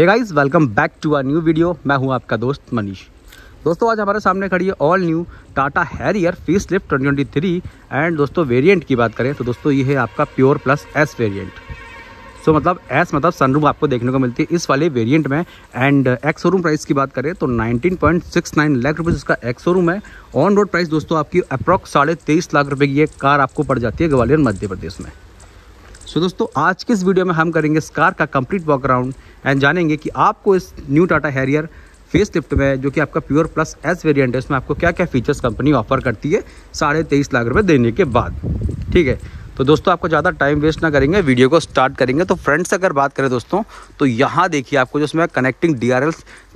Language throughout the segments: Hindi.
hey guys welcome back to our new video मैं हूं आपका दोस्त मनीष दोस्तों आज हमारे सामने खड़ी है all new Tata Harrier facelift twenty and दोस्तों वेरिएंट की बात करें तो दोस्तों ये है आपका pure plus S variant so so, मतलब एस मतलब सनरूम आपको देखने को मिलती है इस वाले वेरिएंट में एंड एक्स शोरूम प्राइस की बात करें तो 19.69 लाख रुपये इसका एक्स शोरूम है ऑन रोड प्राइस दोस्तों आपकी अप्रॉक्स साढ़े तेईस लाख रुपए की ये कार आपको पड़ जाती है ग्वालियर मध्य प्रदेश में सो so, दोस्तों आज के इस वीडियो में हम करेंगे इस कार का कंप्लीट बैकग्राउंड एंड जानेंगे कि आपको इस new Tata Harrier facelift में जो कि आपका प्योर प्लस एस वेरिएंट है उसमें आपको क्या क्या फीचर्स कंपनी ऑफर करती है साढ़े तेईस लाख रुपये देने के बाद ठीक है तो दोस्तों आपको ज़्यादा टाइम वेस्ट ना करेंगे वीडियो को स्टार्ट करेंगे तो फ्रेंड्स अगर बात करें दोस्तों तो यहाँ देखिए आपको जो इसमें कनेक्टिंग डी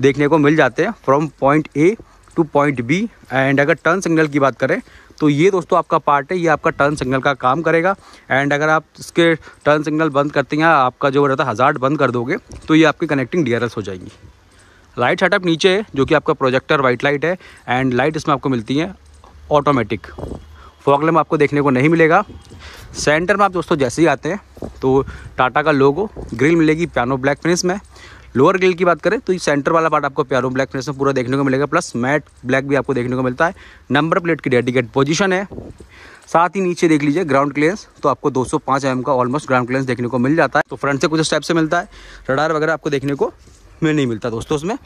देखने को मिल जाते हैं from point A to point B and अगर टर्न सिग्नल की बात करें तो ये दोस्तों आपका पार्ट है ये आपका टर्न सिग्नल का काम करेगा एंड अगर आप इसके टर्न सिग्नल बंद करते हैं आपका जो रहता है हज़ार्ड बंद कर दोगे तो ये आपकी कनेक्टिंग डी हो जाएंगी लाइट सेटअप नीचे है जो कि आपका प्रोजेक्टर वाइट लाइट है एंड लाइट इसमें आपको मिलती है ऑटोमेटिक फॉगलम आपको देखने को नहीं मिलेगा सेंटर में आप दोस्तों जैसे ही आते हैं तो टाटा का लोगो ग्रिल मिलेगी पियानो ब्लैक फिनिश में लोअर ग्रिल की बात करें तो ये सेंटर वाला पार्ट आपको प्यारो ब्लैक फिनिश में पूरा देखने को मिलेगा प्लस मैट ब्लैक भी आपको देखने को मिलता है नंबर प्लेट की डेडिकेट पोजीशन है साथ ही नीचे देख लीजिए ग्राउंड क्लियरेंस तो आपको 205 एम mm का ऑलमोस्ट ग्राउंड क्लियरेंस देखने को मिल जाता है तो फ्रंट से कुछ स्टेप से मिलता है रडार वगैरह आपको देखने को मिल नहीं मिलता दोस्तों उसमें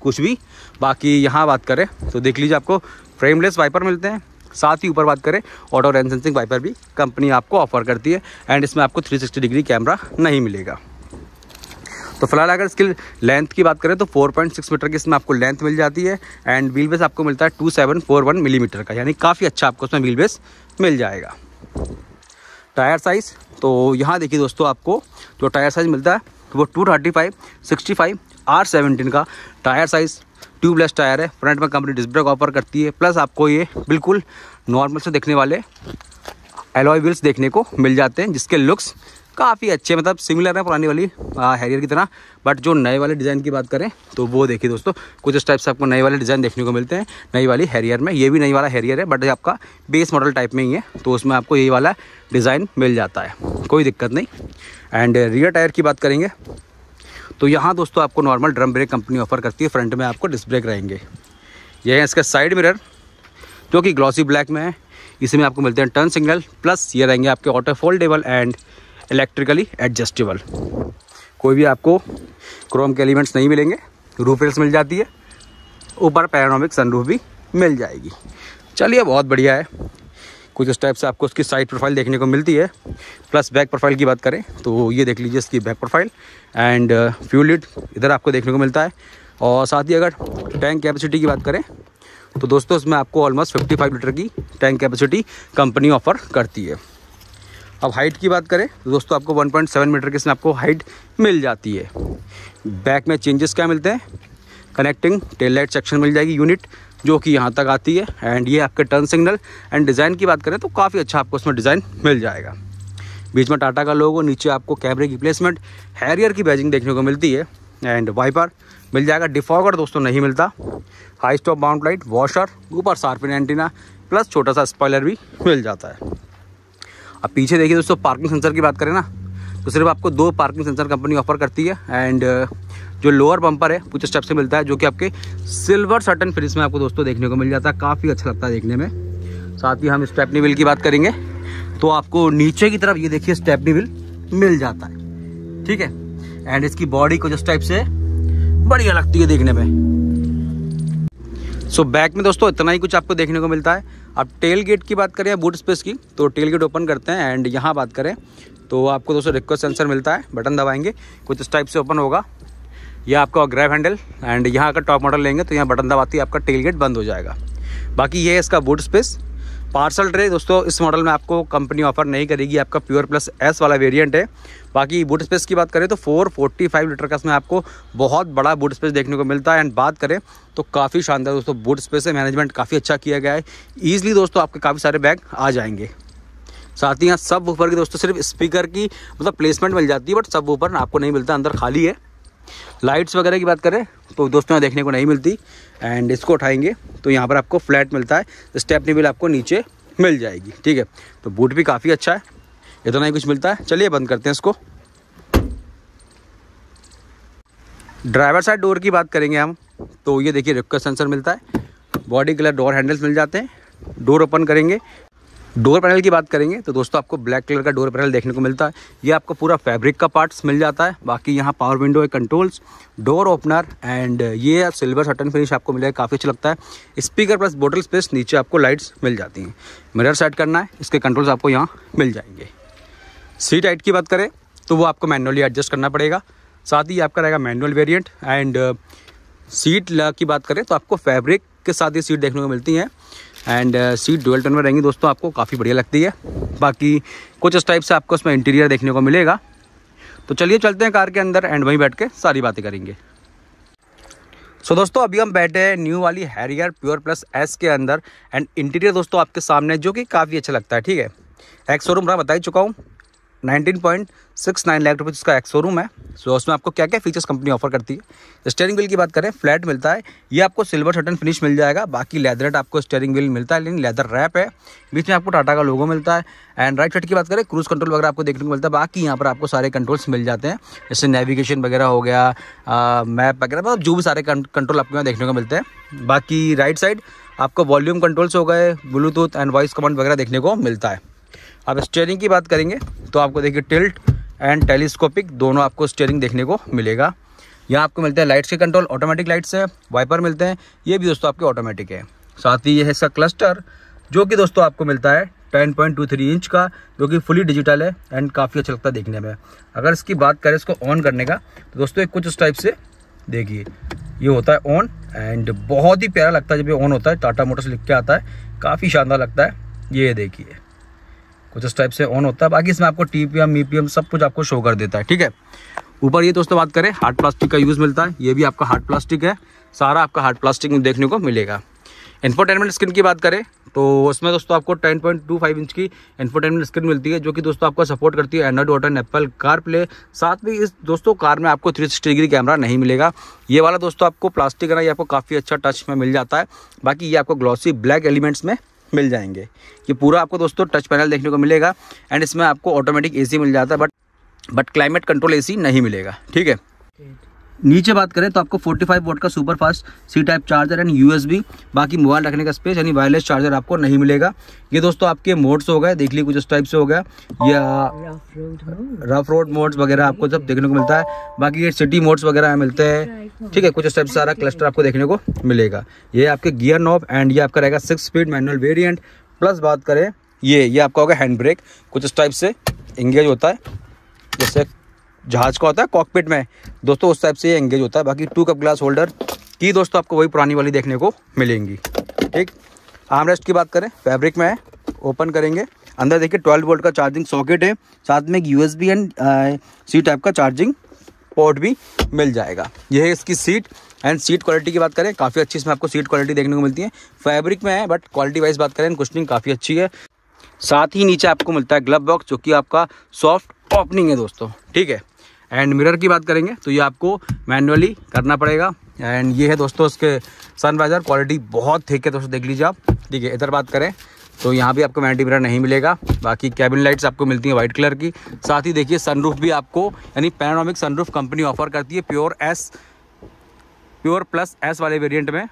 कुछ भी बाकी यहाँ बात करें तो देख लीजिए आपको फ्रेमलेस वाइपर मिलते हैं साथ ही ऊपर बात करें ऑटो रेंसेंसिंग वाइपर भी कंपनी आपको ऑफर करती है एंड इसमें आपको 360 डिग्री कैमरा नहीं मिलेगा तो फिलहाल अगर इसकी लेंथ की बात करें तो 4.6 मीटर की इसमें आपको लेंथ मिल जाती है एंड व्हील बेस आपको मिलता है 2741 मिलीमीटर का यानी काफ़ी अच्छा आपको उसमें व्हील बेस मिल जाएगा टायर साइज़ तो यहाँ देखिए दोस्तों आपको जो टायर साइज़ मिलता है तो वो two thirty five sixty five R seventeen का टायर साइज़ ट्यूबलेस टायर है फ्रंट में कंपनी डिस्क ब्रेक ऑफर करती है प्लस आपको ये बिल्कुल नॉर्मल से देखने वाले एलॉय व्हील्स देखने को मिल जाते हैं जिसके लुक्स काफ़ी अच्छे मतलब सिमिलर है पुरानी वाली हैरियर की तरह बट जो नए वाले डिज़ाइन की बात करें तो वो देखिए दोस्तों कुछ इस टाइप से आपको नए वाले डिज़ाइन देखने को मिलते हैं नई वाली हैरियर में ये भी नई वाला हैरियर है बट आपका बेस मॉडल टाइप में ही है तो उसमें आपको यही वाला डिज़ाइन मिल जाता है कोई दिक्कत नहीं एंड रियर टायर की बात करेंगे तो यहाँ दोस्तों आपको normal drum brake company offer करती है फ्रंट में आपको डिस्क ब्रेक रहेंगे ये है इसका साइड मिरर जो कि ग्लॉसी ब्लैक में है इसमें आपको मिलते हैं टर्न सिग्नल प्लस ये रहेंगे आपके auto foldable and electrically adjustable कोई भी आपको क्रोम के एलिमेंट्स नहीं मिलेंगे रूफ रेल्स मिल जाती है ऊपर पैरानोमिक सनरूफ भी मिल जाएगी चलिए बहुत बढ़िया है कुछ उस टाइप से आपको उसकी साइड प्रोफाइल देखने को मिलती है प्लस बैक प्रोफाइल की बात करें तो ये देख लीजिए इसकी बैक प्रोफाइल एंड फ्यूल इधर आपको देखने को मिलता है और साथ ही अगर टैंक कैपेसिटी की बात करें तो दोस्तों इसमें आपको ऑलमोस्ट 55 लीटर की टैंक कैपेसिटी कंपनी ऑफर करती है अब हाइट की बात करें तो दोस्तों आपको 1.7 मीटर के इसमें आपको हाइट मिल जाती है बैक में चेंजेस क्या मिलते हैं कनेक्टिंग टेल लाइट सेक्शन मिल जाएगी यूनिट जो कि यहाँ तक आती है एंड ये आपके टर्न सिग्नल एंड डिज़ाइन की बात करें तो काफ़ी अच्छा आपको उसमें डिज़ाइन मिल जाएगा बीच में टाटा का लोगो नीचे आपको कैमरे की प्लेसमेंट हैरियर की बैजिंग देखने को मिलती है एंड वाइपर मिल जाएगा डिफॉगर दोस्तों नहीं मिलता high stop bound light washer ऊपर सार्पिन एंटीना प्लस छोटा सा स्पॉयलर भी मिल जाता है अब पीछे देखिए दोस्तों पार्किंग सेंसर की बात करें ना तो सिर्फ आपको दो पार्किंग सेंसर कंपनी ऑफर करती है एंड uh, जो लोअर बम्पर है कुछ स्टेप से मिलता है जो कि आपके सिल्वर सर्टन फिनिश में आपको दोस्तों देखने को मिल जाता है काफ़ी अच्छा लगता है देखने में साथ ही हम स्टेपनी विल की बात करेंगे तो आपको नीचे की तरफ ये देखिए स्टेपनी विल मिल जाता है ठीक है एंड इसकी बॉडी कुछ इस टाइप से बढ़िया लगती है देखने में सो so, बैक में दोस्तों इतना ही कुछ आपको देखने को मिलता है अब टेल गेट की बात करें या बूट स्पेस की तो टेल गेट ओपन करते हैं एंड यहाँ बात करें तो आपको दोस्तों रिक्वेस्ट सेंसर मिलता है बटन दबाएंगे कुछ इस टाइप से ओपन होगा यह आपका ग्रैब हैंडल एंड यहाँ अगर टॉप मॉडल लेंगे तो यहाँ बटन दबाती है आपका टेल गेट बंद हो जाएगा बाकी ये है इसका बूट स्पेस पार्सल ट्रे दोस्तों इस मॉडल में आपको कंपनी ऑफर नहीं करेगी आपका प्योर प्लस एस वाला वेरिएंट है बाकी बूट स्पेस की बात करें तो 445 लीटर का इसमें आपको बहुत बड़ा बूट स्पेस देखने को मिलता है एंड बात करें तो काफ़ी शानदार दोस्तों बूट स्पेस है मैनेजमेंट काफ़ी अच्छा किया गया है ईजिली दोस्तों आपके काफ़ी सारे बैग आ जाएंगे साथ ही यहाँ सब ऊपर की दोस्तों सिर्फ स्पीकर की मतलब प्लेसमेंट मिल जाती है बट सब ऊपर आपको नहीं मिलता अंदर खाली है लाइट्स वगैरह की बात करें तो दोस्तों यहाँ देखने को नहीं मिलती एंड इसको उठाएंगे तो यहाँ पर आपको फ्लैट मिलता है स्टेपनी तो बिल आपको नीचे मिल जाएगी ठीक है तो बूट भी काफ़ी अच्छा है इतना ही कुछ मिलता है चलिए बंद करते हैं इसको ड्राइवर साइड डोर की बात करेंगे हम तो ये देखिए रिक्वेस्ट सेंसर मिलता है बॉडी कलर डोर हैंडल्स मिल जाते हैं डोर ओपन करेंगे डोर पैनल की बात करेंगे तो दोस्तों आपको ब्लैक कलर का डोर पैनल देखने को मिलता है ये आपको पूरा फैब्रिक का पार्ट्स मिल जाता है बाकी यहाँ पावर विंडो है कंट्रोल्स डोर ओपनर एंड ये सिल्वर सटन फिनिश आपको मिलेगा काफ़ी अच्छा लगता है स्पीकर प्लस बोटल स्पेस नीचे आपको लाइट्स मिल जाती हैं मिरर सेट करना है इसके कंट्रोल्स आपको यहाँ मिल जाएंगे सीट हाइट की बात करें तो वो आपको मैनुअली एडजस्ट करना पड़ेगा साथ ही आपका रहेगा मैनुअल वेरियंट एंड सीट की बात करें तो आपको फैब्रिक के साथ ही सीट देखने को मिलती हैं एंड सीट डुअल टन में रहेंगी दोस्तों आपको काफ़ी बढ़िया लगती है बाकी कुछ इस टाइप से आपको उसमें इंटीरियर देखने को मिलेगा तो चलिए चलते हैं कार के अंदर एंड वहीं बैठ के सारी बातें करेंगे सो so, दोस्तों अभी हम बैठे हैं न्यू वाली हैरियर प्योर प्लस एस के अंदर एंड इंटीरियर दोस्तों आपके सामने जो कि काफ़ी अच्छा लगता है ठीक है एक्स शोरूम रहा बता ही चुका हूँ nineteen point six nine lakh rupees का एक शोरूम है सो उसमें आपको क्या क्या फीचर्स कंपनी ऑफर करती है स्टेयरिंग व्हील की बात करें फ्लैट मिलता है ये आपको सिल्वर सटन फिनिश मिल जाएगा बाकी लेदरट आपको स्टेयरिंग व्हील मिलता है लेकिन लेदर रैप है बीच में आपको टाटा का लोगो मिलता है एंड राइट साइड की बात करें क्रूज कंट्रोल वगैरह आपको देखने को मिलता है बाकी यहाँ पर आपको सारे कंट्रोल्स मिल जाते हैं जैसे नेविगेशन वगैरह हो गया मैप वगैरह मतलब जो भी सारे कंट्रोल आपको यहाँ देखने को मिलते हैं बाकी राइट साइड आपको वॉल्यूम कंट्रोल्स हो गए ब्लूटूथ एंड वॉइस कमांड वगैरह देखने को मिलता है अब स्टेयरिंग की बात करेंगे तो आपको देखिए टिल्ट एंड टेलीस्कोपिक दोनों आपको स्टेयरिंग देखने को मिलेगा यहाँ आपको मिलते हैं लाइट्स के कंट्रोल ऑटोमेटिक लाइट्स है वाइपर मिलते हैं ये भी दोस्तों आपके ऑटोमेटिक है साथ ही ये है इसका क्लस्टर जो कि दोस्तों आपको मिलता है 10.23 इंच का जो कि फुली डिजिटल है एंड काफ़ी अच्छा लगता है देखने में अगर इसकी बात करें इसको ऑन करने का तो दोस्तों एक कुछ उस टाइप से देखिए ये होता है ऑन एंड बहुत ही प्यारा लगता है जब ये ऑन होता है टाटा मोटर्स लिख के आता है काफ़ी शानदार लगता है ये देखिए कुछ इस टाइप से ऑन होता है बाकी इसमें आपको टी पी e सब कुछ आपको शो कर देता है ठीक है ऊपर ये दोस्तों बात करें हार्ड प्लास्टिक का यूज़ मिलता है ये भी आपका हार्ड प्लास्टिक है सारा आपका हार्ड प्लास्टिक में देखने को मिलेगा इन्फोटेनमेंट स्क्रीन की बात करें तो उसमें दोस्तों आपको 10.25 इंच की इन्फोटेनमेंट स्क्रीन मिलती है जो कि दोस्तों आपका सपोर्ट करती है Android auto Apple CarPlay साथ में इस दोस्तों कार में आपको 360 डिग्री कैमरा नहीं मिलेगा ये वाला दोस्तों आपको प्लास्टिक ना ये आपको काफ़ी अच्छा टच में मिल जाता है बाकी ये आपको ग्लॉसी ब्लैक एलिमेंट्स में मिल जाएंगे ये पूरा आपको दोस्तों टच पैनल देखने को मिलेगा एंड इसमें आपको ऑटोमेटिक एसी मिल जाता है but but climate control AC नहीं मिलेगा ठीक है नीचे बात करें तो आपको 45 फाइव वोट का super fast C type charger and USB बाकी मोबाइल रखने का स्पेस यानी वायरलेस चार्जर आपको नहीं मिलेगा ये दोस्तों आपके मोड्स हो गए देख लीजिए कुछ इस टाइप से हो गया या रफ रोड मोड्स वगैरह आपको सब देखने को मिलता है बाकी ये सिटी मोड्स वगैरह मिलते हैं ठीक है कुछ इस टाइप सारा क्लस्टर आपको देखने को मिलेगा ये आपके गियर नॉब एंड ये आपका रहेगा six speed manual variant plus बात करें ये ये आपका होगा हैंड ब्रेक कुछ इस टाइप से इंगेज होता है जैसे जहाज़ का होता है कॉकपिट में दोस्तों उस टाइप से ये एंगेज होता है बाकी टू कप ग्लास होल्डर की दोस्तों आपको वही पुरानी वाली देखने को मिलेंगी ठीक आर्म रेस्ट की बात करें फैब्रिक में है ओपन करेंगे अंदर देखिए ट्वेल्व वोल्ट का चार्जिंग सॉकेट है साथ में एक यू एंड सी टाइप का चार्जिंग पोर्ट भी मिल जाएगा यह है इसकी सीट एंड सीट क्वालिटी की बात करें काफ़ी अच्छी इसमें आपको सीट क्वालिटी देखने को मिलती है फैब्रिक में है बट क्वालिटी वाइज बात करें कुशनिंग काफ़ी अच्छी है साथ ही नीचे आपको मिलता है ग्लब बॉक्स जो कि आपका सॉफ्ट ओपनिंग है दोस्तों ठीक है एंड मिरर की बात करेंगे तो ये आपको मैनुअली करना पड़ेगा एंड ये है दोस्तों इसके सनवाइजर क्वालिटी बहुत ठीक है दोस्तों देख लीजिए आप ठीक है इधर बात करें तो यहाँ भी आपको मैनिटी मिरर नहीं मिलेगा बाकी कैबिन लाइट्स आपको मिलती हैं वाइट कलर की साथ ही देखिए सनरूफ भी आपको यानी पैनोमिक सनरूफ कंपनी ऑफर करती है pure S pure plus S वाले वेरियंट में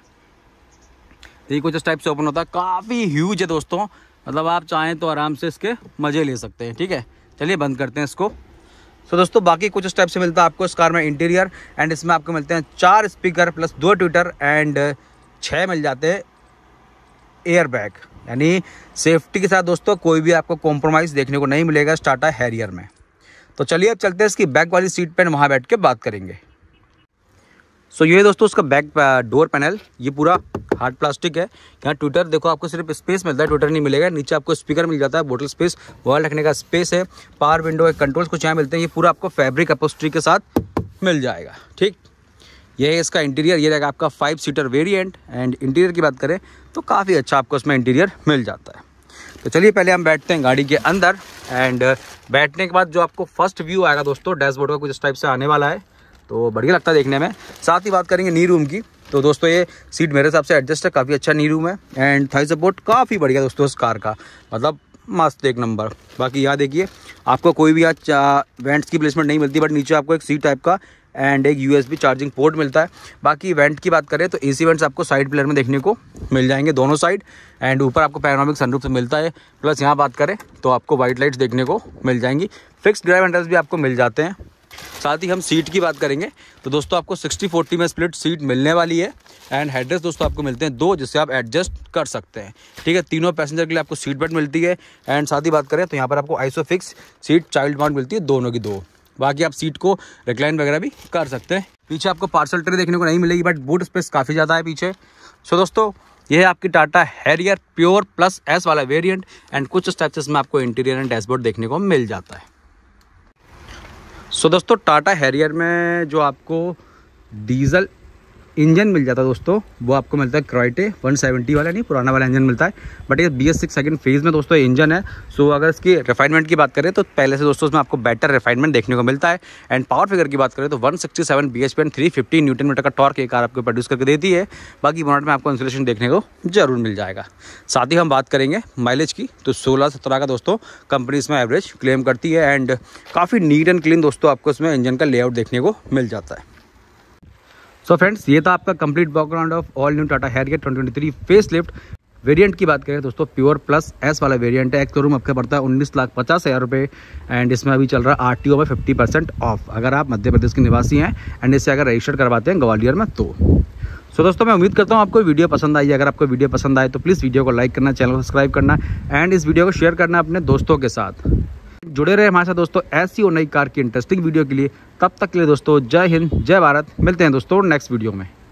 तो ये कुछ इस टाइप से ओपन होता है काफ़ी ह्यूज है दोस्तों मतलब आप चाहें तो आराम से इसके मज़े ले सकते हैं ठीक है चलिए बंद करते हैं इसको सो दोस्तों बाकी कुछ स्टेप से मिलता है आपको इस कार में इंटीरियर एंड इसमें आपको मिलते हैं चार स्पीकर प्लस दो ट्विटर एंड छः मिल जाते हैं एयर बैग यानी सेफ्टी के साथ दोस्तों कोई भी आपको कॉम्प्रोमाइज़ देखने को नहीं मिलेगा स्टाटा हैरियर में तो चलिए अब चलते हैं इसकी बैक वाली सीट पर वहाँ बैठ के बात करेंगे सो ये दोस्तों उसका बैक डोर पैनल ये पूरा हार्ड प्लास्टिक है यहाँ ट्विटर देखो आपको सिर्फ स्पेस मिलता है ट्विटर नहीं मिलेगा नीचे आपको स्पीकर मिल जाता है बोटल स्पेस वॉल रखने का स्पेस है पावर विंडो है कंट्रोल्स कुछ यहाँ मिलते हैं ये पूरा आपको फैब्रिक अपोस्ट्री के साथ मिल जाएगा ठीक ये है इसका इंटीरियर ये रहेगा आपका five seater variant and interior की बात करें तो काफ़ी अच्छा आपको इसमें इंटीरियर मिल जाता है तो चलिए पहले हम बैठते हैं गाड़ी के अंदर एंड uh, बैठने के बाद जो आपको फर्स्ट व्यू आएगा दोस्तों डैशबोर्ड का कुछ इस टाइप से आने वाला है तो बढ़िया लगता है देखने में साथ ही बात करेंगे नी रूम की तो दोस्तों ये सीट मेरे हिसाब से एडजस्ट है काफ़ी अच्छा नी रूम है एंड थाई सपोर्ट काफ़ी बढ़िया दोस्तों इस कार का मतलब मस्त एक नंबर बाकी यहाँ देखिए आपको कोई भी यहाँ वेंट्स की प्लेसमेंट नहीं मिलती बट नीचे आपको एक सीट टाइप का एंड एक यू चार्जिंग पोर्ट मिलता है बाकी वेंट की बात करें तो ए सी आपको साइड प्लेयर में देखने को मिल जाएंगे दोनों साइड एंड ऊपर आपको रूप सनरूफ मिलता है प्लस यहाँ बात करें तो आपको वाइट लाइट्स देखने को मिल जाएंगी फिक्स ड्राइव एंडर्स भी आपको मिल जाते हैं साथ ही हम सीट की बात करेंगे तो दोस्तों आपको 60-40 में स्प्लिट सीट मिलने वाली है एंड हेडरेस दोस्तों आपको मिलते हैं दो जिससे आप एडजस्ट कर सकते हैं ठीक है तीनों पैसेंजर के लिए आपको सीट बेल्ट मिलती है एंड साथ ही बात करें तो यहाँ पर आपको ISOFIX seat child mount मिलती है दोनों की दो बाकी आप सीट को रिक्लाइन वगैरह भी कर सकते हैं पीछे आपको पार्सल ट्रे देखने को नहीं मिलेगी बट बूट स्पेस काफ़ी ज़्यादा है पीछे सो दोस्तों यह है आपकी Tata Harrier pure plus S वाला वेरिएंट एंड कुछ स्टेप्स में आपको इंटीरियर एंड डैशबोर्ड देखने को मिल जाता है सो दोस्तों टाटा हैरियर में जो आपको डीज़ल इंजन मिल जाता है दोस्तों वो आपको मिलता है क्रॉइटे 170 वाला नहीं पुराना वाला इंजन मिलता है बट ये B S six second phase में दोस्तों इंजन है सो अगर इसकी रिफाइनमेंट की बात करें तो पहले से दोस्तों इसमें आपको बेटर रिफाइनमेंट देखने को मिलता है एंड पावर फिगर की बात करें तो one sixty seven B H P and three fifty newton metre का टॉर्क एक कार आपको प्रोड्यूस करके देती है बाकी बोनट में आपको इंसुलेशन देखने को जरूर मिल जाएगा साथ ही हम बात करेंगे माइलेज की तो सोलह सत्रह का दोस्तों कंपनी इसमें एवरेज क्लेम करती है एंड काफ़ी नीट एंड क्लीन दोस्तों आपको इसमें इंजन का लेआउट देखने को मिल जाता है सो so फ्रेंड्स ये था आपका complete background of all new Tata Harrier twenty twenty three facelift variant की बात करें तो दोस्तों प्योर प्लस एस वाला वेरिएंट है एक्स शोरूम आपका पड़ता है उन्नीस लाख पचास हज़ार रुपये एंड इसमें अभी चल रहा है आर टी ओ में फिफ्टी परसेंट ऑफ अगर आप मध्य प्रदेश के निवासी हैं एंड इसे अगर रजिस्टर करवाते हैं ग्वालियर में तो सो so, दोस्तों मैं उम्मीद करता हूँ आपको वीडियो पसंद आई अगर आपको वीडियो पसंद आए तो प्लीज़ वीडियो को लाइक करना चैनल को सब्सक्राइब करना एंड इस वीडियो को शेयर करना अपने दोस्तों के साथ जुड़े रहे हमारे साथ दोस्तों ऐसी और नई कार की इंटरेस्टिंग वीडियो के लिए तब तक के लिए दोस्तों जय हिंद जय भारत मिलते हैं दोस्तों नेक्स्ट वीडियो में